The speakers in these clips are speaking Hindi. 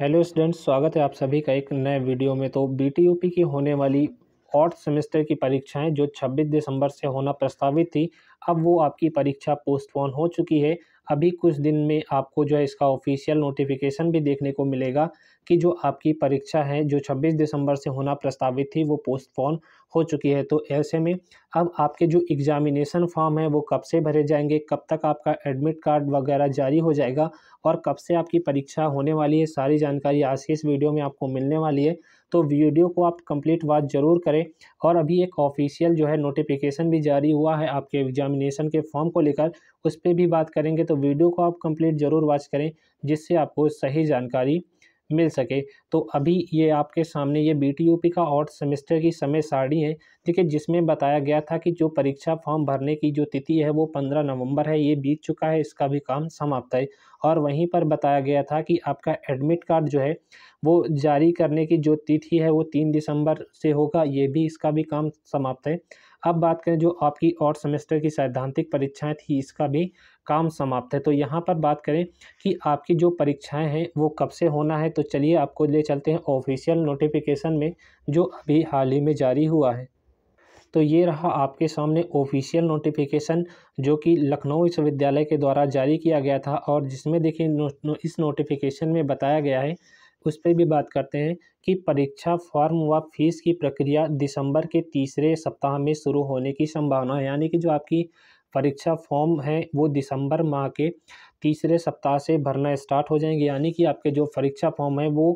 हेलो स्टूडेंट्स स्वागत है आप सभी का एक नए वीडियो में तो बी की होने वाली फोर्थ सेमेस्टर की परीक्षाएं जो 26 दिसंबर से होना प्रस्तावित थी अब वो आपकी परीक्षा पोस्टपोन हो चुकी है अभी कुछ दिन में आपको जो है इसका ऑफिशियल नोटिफिकेशन भी देखने को मिलेगा कि जो आपकी परीक्षा है जो 26 दिसंबर से होना प्रस्तावित थी वो पोस्टपोन हो चुकी है तो ऐसे में अब आपके जो एग्जामिनेशन फॉर्म है वो कब से भरे जाएंगे कब तक आपका एडमिट कार्ड वगैरह जारी हो जाएगा और कब से आपकी परीक्षा होने वाली है सारी जानकारी आज की इस वीडियो में आपको मिलने वाली है तो वीडियो को आप कंप्लीट वाच ज़रूर करें और अभी एक ऑफिशियल जो है नोटिफिकेशन भी जारी हुआ है आपके एग्जामिनेशन के फॉर्म को लेकर उस पर भी बात करेंगे तो वीडियो को आप कंप्लीट ज़रूर वाच करें जिससे आपको सही जानकारी मिल सके तो अभी ये आपके सामने ये बी का और सेमेस्टर की समय सारणी है ठीक है जिसमें बताया गया था कि जो परीक्षा फॉर्म भरने की जो तिथि है वो पंद्रह नवंबर है ये बीत चुका है इसका भी काम समाप्त है और वहीं पर बताया गया था कि आपका एडमिट कार्ड जो है वो जारी करने की जो तिथि है वो तीन दिसंबर से होगा ये भी इसका भी काम समाप्त है अब बात करें जो आपकी और सेमेस्टर की सैद्धांतिक परीक्षाएं थी इसका भी काम समाप्त है तो यहाँ पर बात करें कि आपकी जो परीक्षाएं हैं वो कब से होना है तो चलिए आपको ले चलते हैं ऑफिशियल नोटिफिकेशन में जो अभी हाल ही में जारी हुआ है तो ये रहा आपके सामने ऑफिशियल नोटिफिकेशन जो कि लखनऊ विश्वविद्यालय के द्वारा जारी किया गया था और जिसमें देखिए इस नोटिफिकेशन में बताया गया है उस पर भी बात करते हैं कि परीक्षा फॉर्म व फीस की प्रक्रिया दिसंबर के तीसरे सप्ताह में शुरू होने की संभावना है यानी कि जो आपकी परीक्षा फॉर्म है वो दिसंबर माह के तीसरे सप्ताह से भरना स्टार्ट हो जाएंगे यानी कि आपके जो परीक्षा फॉर्म है वो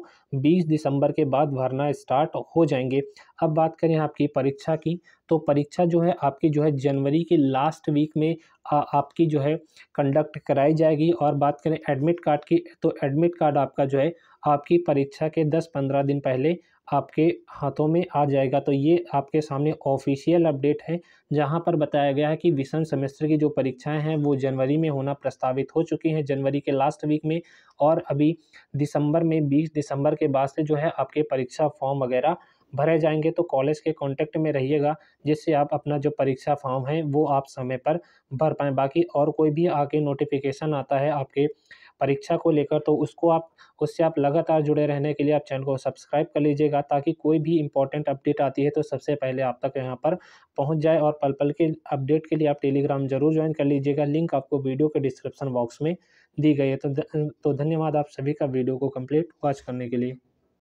20 दिसंबर के बाद भरना स्टार्ट हो जाएंगे अब बात करें आपकी परीक्षा की तो परीक्षा जो है आपकी जो है जनवरी के लास्ट वीक में आ, आपकी जो है कंडक्ट कराई जाएगी और बात करें एडमिट कार्ड की तो एडमिट कार्ड आपका जो है आपकी परीक्षा के दस पंद्रह दिन पहले आपके हाथों में आ जाएगा तो ये आपके सामने ऑफिशियल अपडेट है जहां पर बताया गया है कि विषम सेमेस्टर की जो परीक्षाएं हैं वो जनवरी में होना प्रस्तावित हो चुकी हैं जनवरी के लास्ट वीक में और अभी दिसंबर में 20 दिसंबर के बाद से जो है आपके परीक्षा फॉर्म वगैरह भरे जाएंगे तो कॉलेज के कॉन्टैक्ट में रहिएगा जिससे आप अपना जो परीक्षा फॉर्म है वो आप समय पर भर पाएँ बाकी और कोई भी आके नोटिफिकेशन आता है आपके परीक्षा को लेकर तो उसको आप उससे आप लगातार जुड़े रहने के लिए आप चैनल को सब्सक्राइब कर लीजिएगा ताकि कोई भी इंपॉर्टेंट अपडेट आती है तो सबसे पहले आप तक यहाँ पर पहुँच जाए और पल पल के अपडेट के लिए आप टेलीग्राम जरूर ज्वाइन कर लीजिएगा लिंक आपको वीडियो के डिस्क्रिप्शन बॉक्स में दी गई है तो तो धन्यवाद आप सभी का वीडियो को कम्प्लीट वॉच करने के लिए